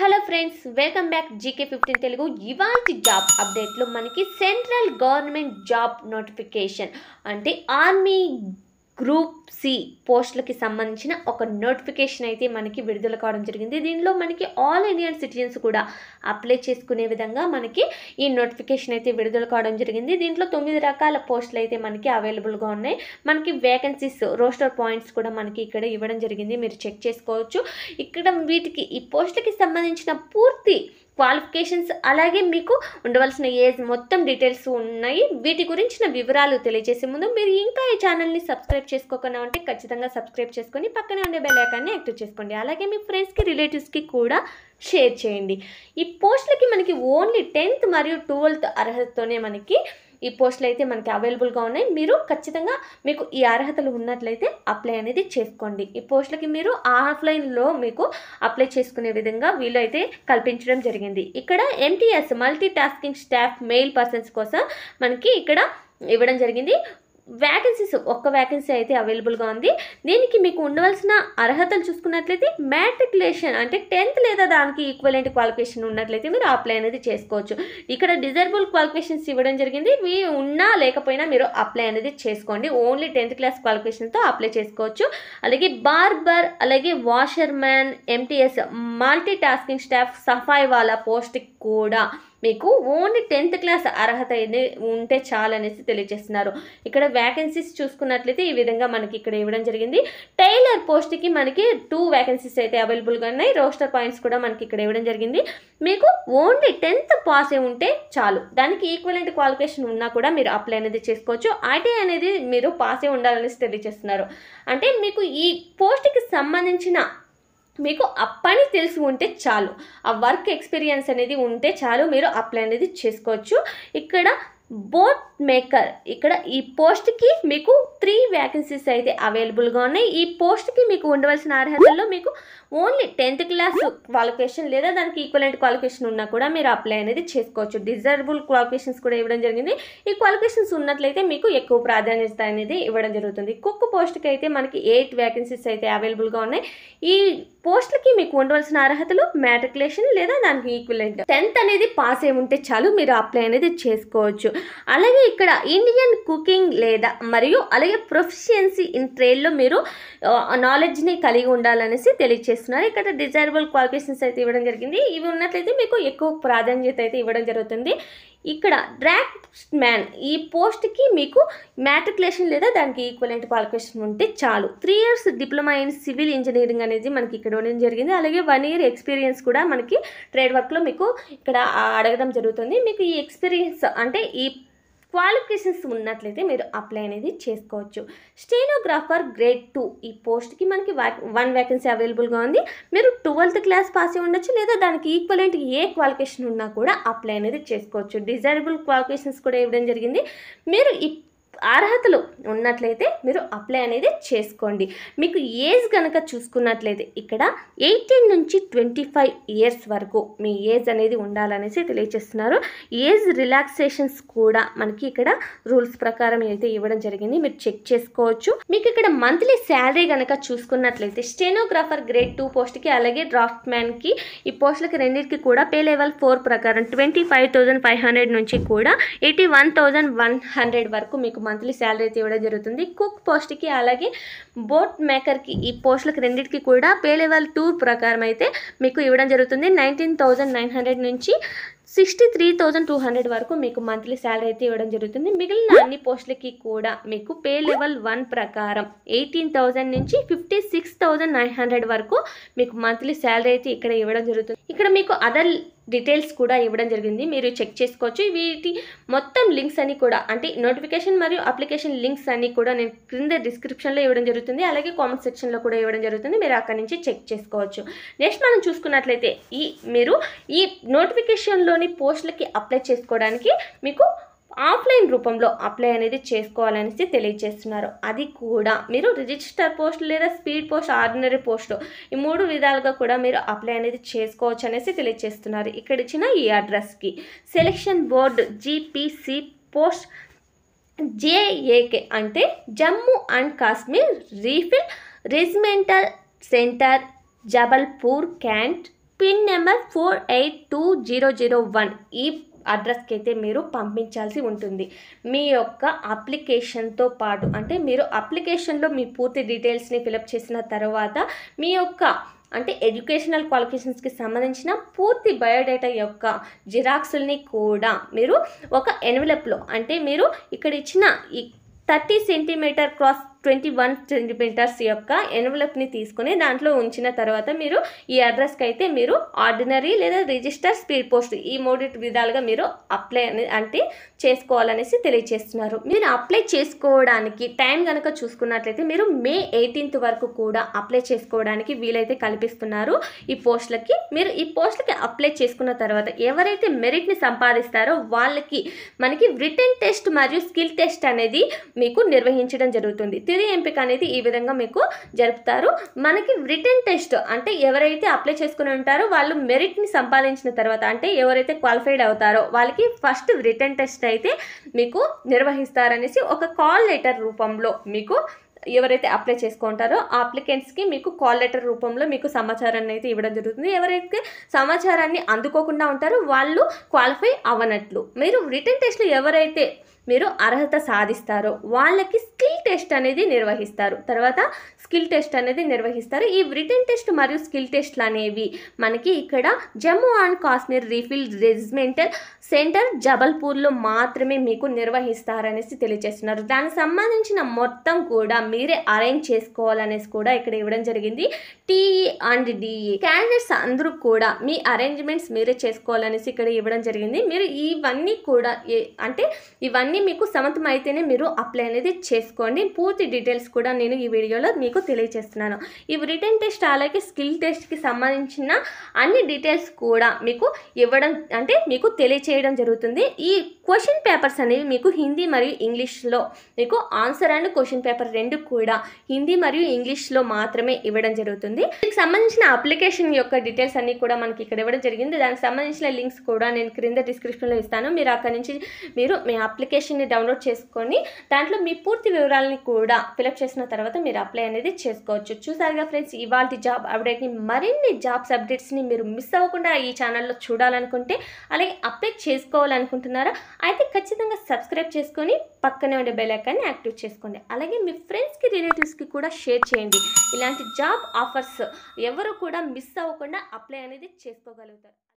hello friends welcome back GK fifteen Telugu ఇవాళ job అప్డేట్లో మనకి సెంట్రల్ గవర్నమెంట్ జాబ్ నోటిఫికేషన్ అంటే ఆర్మీ గ్రూప్ సి పోస్టులకి సంబంధించిన ఒక నోటిఫికేషన్ అయితే మనకి విడుదల కావడం జరిగింది దీనిలో మనకి ఆల్ ఇండియన్ సిటిజన్స్ కూడా అప్లై చేసుకునే విధంగా మనకి ఈ నోటిఫికేషన్ అయితే విడుదల కావడం జరిగింది దీంట్లో తొమ్మిది రకాల పోస్టులు అయితే మనకి అవైలబుల్గా ఉన్నాయి మనకి వేకెన్సీస్ రోస్టర్ పాయింట్స్ కూడా మనకి ఇక్కడ ఇవ్వడం జరిగింది మీరు చెక్ చేసుకోవచ్చు ఇక్కడ వీటికి ఈ పోస్టులకి సంబంధించిన పూర్తి క్వాలిఫికేషన్స్ అలాగే మీకు ఉండవలసిన ఏజ్ మొత్తం డీటెయిల్స్ ఉన్నాయి వీటి గురించిన వివరాలు తెలియజేసే ముందు మీరు ఇంకా ఈ ఛానల్ని సబ్స్క్రైబ్ చేసుకోకుండా ఉంటే ఖచ్చితంగా సబ్స్క్రైబ్ చేసుకొని పక్కనే ఉండే బెల్లైకాన్ని యాక్టివ్ చేసుకోండి అలాగే మీ ఫ్రెండ్స్కి రిలేటివ్స్కి కూడా షేర్ చేయండి ఈ పోస్టులకి మనకి ఓన్లీ టెన్త్ మరియు ట్వెల్త్ అర్హతతోనే మనకి ఈ పోస్టులు అయితే మనకి అవైలబుల్గా ఉన్నాయి మీరు ఖచ్చితంగా మీకు ఈ అర్హతలు ఉన్నట్లయితే అప్లై అనేది చేసుకోండి ఈ పోస్టులకి మీరు ఆఫ్లైన్లో మీకు అప్లై చేసుకునే విధంగా వీలు అయితే కల్పించడం జరిగింది ఇక్కడ MTS multi tasking staff male persons కోసం మనకి ఇక్కడ ఇవ్వడం జరిగింది వ్యాకెన్సీస్ ఒక్క వ్యాకెన్సీ అయితే అవైలబుల్గా ఉంది దీనికి మీకు ఉండవలసిన అర్హతలు చూసుకున్నట్లయితే మ్యాట్రికులేషన్ అంటే టెన్త్ లేదా దానికి ఈక్వలెంట్ క్వాలిఫికేషన్ ఉన్నట్లయితే మీరు అప్లై అనేది చేసుకోవచ్చు ఇక్కడ డిజర్బుల్ క్వాలిఫికేషన్స్ ఇవ్వడం జరిగింది మీ ఉన్నా లేకపోయినా మీరు అప్లై అనేది చేసుకోండి ఓన్లీ టెన్త్ క్లాస్ క్వాలిఫికేషన్తో అప్లై చేసుకోవచ్చు అలాగే బార్బర్ అలాగే washerman MTS multi tasking staff సఫాయి వాళ్ళ పోస్ట్కి కూడా మీకు ఓన్లీ టెన్త్ క్లాస్ అర్హత అనేది ఉంటే చాలనేసి తెలియజేస్తున్నారు ఇక్కడ వ్యాకెన్సీస్ చూసుకున్నట్లయితే ఈ విధంగా మనకి ఇక్కడ ఇవ్వడం జరిగింది టైలర్ పోస్ట్కి మనకి టూ వ్యాకెన్సీస్ అయితే అవైలబుల్గా ఉన్నాయి రోస్టర్ పాయింట్స్ కూడా మనకి ఇక్కడ ఇవ్వడం జరిగింది మీకు ఓన్లీ టెన్త్ పాస్ అయి ఉంటే చాలు దానికి ఈక్వలెంట్ క్వాలిఫికేషన్ ఉన్నా కూడా మీరు అప్లై అనేది చేసుకోవచ్చు ఐటీ అనేది మీరు పాస్ అయి ఉండాలనేసి తెలియజేస్తున్నారు అంటే మీకు ఈ పోస్ట్కి సంబంధించిన మీకు అప్పని తెలిసి ఉంటే చాలు ఆ వర్క్ ఎక్స్పీరియన్స్ అనేది ఉంటే చాలు మీరు అప్లై అనేది చేసుకోవచ్చు ఇక్కడ బోట్ మేకర్ ఇక్కడ ఈ పోస్ట్కి మీకు త్రీ వ్యాకెన్సీస్ అయితే అవైలబుల్గా ఉన్నాయి ఈ పోస్ట్కి మీకు ఉండవలసిన అర్హతల్లో మీకు ఓన్లీ టెన్త్ క్లాస్ క్వాలిఫికేషన్ లేదా దానికి ఈక్వలెంట్ క్వాలిఫికేషన్ ఉన్నా కూడా మీరు అప్లై అనేది చేసుకోవచ్చు డిజర్వబుల్ క్వాలిఫికేషన్స్ కూడా ఇవ్వడం జరిగింది ఈ క్వాలిఫికేషన్స్ ఉన్నట్లయితే మీకు ఎక్కువ ప్రాధాన్యత అనేది ఇవ్వడం జరుగుతుంది కుక్ పోస్ట్కి అయితే మనకి ఎయిట్ వ్యాకెన్సీస్ అయితే అవైలబుల్గా ఉన్నాయి ఈ పోస్ట్లకి మీకు ఉండవలసిన అర్హతలు మ్యాట్రికులేషన్ లేదా దానికి ఈక్వలెంట్ టెన్త్ అనేది పాస్ అయి ఉంటే చాలు మీరు అప్లై అనేది చేసుకోవచ్చు అలాగే ఇక్కడ ఇండియన్ కుకింగ్ లేదా మరియు అలాగే ప్రొఫిషియన్సీ ఇన్ ట్రేడ్లో మీరు నాలెడ్జ్ని కలిగి ఉండాలనేసి తెలియజేస్తున్నారు ఇక్కడ డిజైరబుల్ క్వాలిఫికేషన్స్ అయితే ఇవ్వడం జరిగింది ఇవి ఉన్నట్లయితే మీకు ఎక్కువ ప్రాధాన్యత అయితే ఇవ్వడం జరుగుతుంది ఇక్కడ డ్రాఫ్ట్స్ మ్యాన్ ఈ పోస్ట్కి మీకు మ్యాట్రికులేషన్ లేదా దానికి ఈక్వలెంట్ క్వాలిఫికేషన్ ఉంటే చాలు three years diploma in civil engineering అనేది మనకి ఇక్కడ ఉండడం జరిగింది అలాగే వన్ ఇయర్ ఎక్స్పీరియన్స్ కూడా మనకి ట్రేడ్ వర్క్లో మీకు ఇక్కడ అడగడం జరుగుతుంది మీకు ఈ ఎక్స్పీరియన్స్ అంటే ఈ క్వాలిఫికేషన్స్ ఉన్నట్లయితే మీరు అప్లై అనేది చేసుకోవచ్చు స్టీనోగ్రాఫర్ గ్రేడ్ టూ ఈ పోస్ట్కి మనకి వన్ వ్యాకెన్సీ అవైలబుల్గా ఉంది మీరు ట్వెల్త్ క్లాస్ పాస్ అయి ఉండొచ్చు లేదా దానికి ఈక్వలెంట్ ఏ క్వాలిఫికేషన్ ఉన్నా కూడా అప్లై అనేది చేసుకోవచ్చు డిజైరబుల్ క్వాలిఫికేషన్స్ కూడా ఇవ్వడం జరిగింది మీరు అర్హతలు ఉన్నట్లయితే మీరు అప్లై అనేది చేసుకోండి మీకు ఏజ్ కనుక చూసుకున్నట్లయితే ఇక్కడ ఎయిటీన్ నుంచి ట్వంటీ ఫైవ్ ఇయర్స్ వరకు మీ ఏజ్ అనేది ఉండాలనేసి తెలియజేస్తున్నారు ఏజ్ రిలాక్సేషన్స్ కూడా మనకి ఇక్కడ రూల్స్ ప్రకారం అయితే ఇవ్వడం జరిగింది మీరు చెక్ చేసుకోవచ్చు మీకు ఇక్కడ మంత్లీ శాలరీ కనుక చూసుకున్నట్లయితే స్టెనోగ్రాఫర్ గ్రేడ్ టూ పోస్ట్కి అలాగే డ్రాఫ్ట్ మ్యాన్కి ఈ పోస్టులకి రెండింటికి కూడా పే లెవెల్ ఫోర్ ప్రకారం twenty five thousand five hundred నుంచి కూడా ఎయిటీ వన్ వన్ హండ్రెడ్ వరకు మీకు మంత్లీ శాలరీ అయితే ఇవ్వడం జరుగుతుంది కుక్ పోస్ట్కి అలాగే బోట్ మేకర్కి ఈ పోస్టులకు రెండింటికి కూడా పే లెవెల్ టూ ప్రకారం అయితే మీకు ఇవ్వడం జరుగుతుంది నైన్టీన్ నైన్ హండ్రెడ్ నుంచి sixty three thousand two hundred వరకు మీకు మంత్లీ శాలరీ అయితే ఇవ్వడం జరుగుతుంది మిగిలిన అన్ని పోస్టులకి కూడా మీకు పే లెవెల్ వన్ ప్రకారం ఎయిటీన్ థౌజండ్ నుంచి fifty six thousand nine hundred వరకు మీకు మంత్లీ శాలరీ అయితే ఇక్కడ ఇవ్వడం జరుగుతుంది ఇక్కడ మీకు అదర్ డీటెయిల్స్ కూడా ఇవ్వడం జరిగింది మీరు చెక్ చేసుకోవచ్చు వీటి మొత్తం లింక్స్ అని కూడా అంటే నోటిఫికేషన్ మరియు అప్లికేషన్ లింక్స్ అన్ని కూడా నేను క్రింద డిస్క్రిప్షన్లో ఇవ్వడం జరుగుతుంది అలాగే కామెంట్ సెక్షన్లో కూడా ఇవ్వడం జరుగుతుంది మీరు అక్కడి నుంచి చెక్ చేసుకోవచ్చు నెక్స్ట్ మనం చూసుకున్నట్లయితే ఈ మీరు ఈ నోటిఫికేషన్లోని పోస్టులకి అప్లై చేసుకోవడానికి మీకు ఆఫ్లైన్ రూపంలో అప్లై అనేది చేసుకోవాలనేసి తెలియజేస్తున్నారు అది కూడా మీరు రిజిస్టర్ పోస్ట్ లేదా స్పీడ్ పోస్ట్ ఆర్డినరీ పోస్టు ఈ మూడు విధాలుగా కూడా మీరు అప్లై అనేది చేసుకోవచ్చు అనేసి తెలియజేస్తున్నారు ఇక్కడ ఇచ్చిన ఈ అడ్రస్కి selection board GPC post JAK అంటే Jammu and Kashmir rifle regimental centre Jabalpur cantt pin number four eight two zero zero one ఈ అడ్రస్కి అయితే మీరు పంపించాల్సి ఉంటుంది మీ యొక్క అప్లికేషన్తో పాటు అంటే మీరు అప్లికేషన్లో మీ పూర్తి డీటెయిల్స్ని ఫిలప్ చేసిన తర్వాత మీ యొక్క అంటే ఎడ్యుకేషనల్ క్వాలిఫికేషన్స్కి సంబంధించిన పూర్తి బయోడేటా యొక్క జిరాక్సుల్ని కూడా మీరు ఒక ఎన్వలప్లో అంటే మీరు ఇక్కడ ఇచ్చిన ఈ thirty centimetre cross twenty one centimetres యొక్క ఎన్వలప్ని తీసుకుని దాంట్లో ఉంచిన తర్వాత మీరు ఈ అడ్రస్కి అయితే మీరు ఆర్డినరీ లేదా రిజిస్టర్ స్పీడ్ పోస్ట్ ఈ మూడు విధాలుగా మీరు అప్లై అంటే చేసుకోవాలనేసి తెలియజేస్తున్నారు మీరు అప్లై చేసుకోవడానికి టైం కనుక చూసుకున్నట్లయితే మీరు మే ఎయిటీన్త్ వరకు కూడా అప్లై చేసుకోవడానికి వీలైతే కల్పిస్తున్నారు ఈ పోస్టులకి మీరు ఈ పోస్టులకి అప్లై చేసుకున్న తర్వాత ఎవరైతే మెరిట్ని సంపాదిస్తారో వాళ్ళకి మనకి రిటర్న్ టెస్ట్ మరియు స్కిల్ టెస్ట్ అనేది మీకు నిర్వహించడం జరుగుతుంది తుది ఎంపిక అనేది ఈ విధంగా మీకు జరుపుతారు మనకి రిటర్న్ టెస్ట్ అంటే ఎవరైతే అప్లై చేసుకుని ఉంటారో వాళ్ళు మెరిట్ని సంపాదించిన తర్వాత అంటే ఎవరైతే క్వాలిఫైడ్ అవుతారో వాళ్ళకి ఫస్ట్ రిటర్న్ టెస్ట్ అయితే మీకు నిర్వహిస్తారనేసి ఒక కాల్ లెటర్ రూపంలో మీకు ఎవరైతే అప్లై చేసుకుంటారో ఆ అప్లికెంట్స్కి మీకు కాల్ లెటర్ రూపంలో మీకు సమాచారాన్ని అయితే ఇవ్వడం జరుగుతుంది ఎవరైతే సమాచారాన్ని అందుకోకుండా ఉంటారో వాళ్ళు క్వాలిఫై అవ్వనట్లు మీరు రిటర్న్ టెస్ట్లో ఎవరైతే మీరు అర్హత సాధిస్తారు వాళ్ళకి స్కిల్ టెస్ట్ అనేది నిర్వహిస్తారు తర్వాత స్కిల్ టెస్ట్ అనేది నిర్వహిస్తారు ఈ రిటర్న్ టెస్ట్ మరియు స్కిల్ టెస్ట్లు అనేవి మనకి ఇక్కడ Jammu and Kashmir rifle regimental centre జబల్పూర్లో మాత్రమే మీకు నిర్వహిస్తారనేసి తెలియజేస్తున్నారు దానికి సంబంధించిన మొత్తం కూడా మీరే అరేంజ్ చేసుకోవాలనేసి కూడా ఇక్కడ ఇవ్వడం జరిగింది టీఈ అండ్ డిఈ క్యాండిడేట్స్ అందరూ కూడా మీ అరేంజ్మెంట్స్ మీరే చేసుకోవాలనేసి ఇక్కడ ఇవ్వడం జరిగింది మీరు ఇవన్నీ కూడా అంటే ఇవన్నీ కానీ మీకు సెవెంత్ అయితేనే మీరు అప్లై అనేది చేసుకోండి పూర్తి డీటెయిల్స్ కూడా నేను ఈ వీడియోలో మీకు తెలియజేస్తున్నాను ఈ రిటర్న్ టెస్ట్ అలాగే స్కిల్ టెస్ట్కి సంబంధించిన అన్ని డీటెయిల్స్ కూడా మీకు ఇవ్వడం అంటే మీకు తెలియచేయడం జరుగుతుంది ఈ క్వశ్చన్ పేపర్స్ అనేవి మీకు హిందీ మరియు ఇంగ్లీష్లో మీకు ఆన్సర్ అండ్ క్వశ్చన్ పేపర్ రెండు కూడా హిందీ మరియు ఇంగ్లీష్లో మాత్రమే ఇవ్వడం జరుగుతుంది దీనికి సంబంధించిన అప్లికేషన్ యొక్క డీటెయిల్స్ అన్ని కూడా మనకి ఇక్కడ ఇవ్వడం జరిగింది దానికి సంబంధించిన లింక్స్ కూడా నేను క్రింద డిస్క్రిప్షన్లో ఇస్తాను మీరు అక్కడి నుంచి మీరు మీ అప్లికేషన్ అప్లికేషన్ని డౌన్లోడ్ చేసుకొని దాంట్లో మీ పూర్తి వివరాలని కూడా ఫిలప్ చేసిన తర్వాత మీరు అప్లై అనేది చేసుకోవచ్చు చూసారుగా ఫ్రెండ్స్ ఇవాళ జాబ్ అప్డేట్ని మరిన్ని జాబ్స్ అప్డేట్స్ని మీరు మిస్ అవ్వకుండా ఈ ఛానల్లో చూడాలనుకుంటే అలాగే అప్లై చేసుకోవాలనుకుంటున్నారా అయితే ఖచ్చితంగా సబ్స్క్రైబ్ చేసుకొని పక్కనే ఉండే బెల్లైకాన్ని యాక్టివేట్ యాక్టివ్ చేసుకోండి అలాగే మీ ఫ్రెండ్స్కి రిలేటివ్స్కి కూడా షేర్ చేయండి ఇలాంటి జాబ్ ఆఫర్స్ ఎవరు కూడా మిస్ అవ్వకుండా అప్లై అనేది చేసుకోగలుగుతారు